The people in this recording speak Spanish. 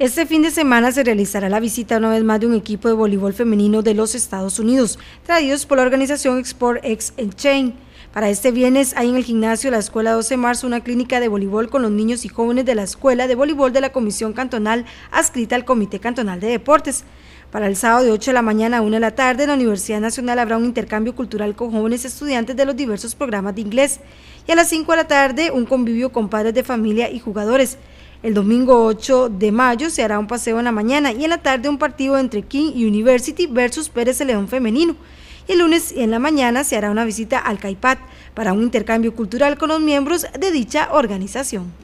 Este fin de semana se realizará la visita una vez más de un equipo de voleibol femenino de los Estados Unidos, traídos por la organización Export Exchange. Para este viernes hay en el gimnasio de la Escuela 12 de Marzo una clínica de voleibol con los niños y jóvenes de la Escuela de Voleibol de la Comisión Cantonal adscrita al Comité Cantonal de Deportes. Para el sábado de 8 de la mañana a 1 de la tarde en la Universidad Nacional habrá un intercambio cultural con jóvenes estudiantes de los diversos programas de inglés y a las 5 de la tarde un convivio con padres de familia y jugadores. El domingo 8 de mayo se hará un paseo en la mañana y en la tarde un partido entre King University versus Pérez León Femenino. Y el lunes en la mañana se hará una visita al CAIPAT para un intercambio cultural con los miembros de dicha organización.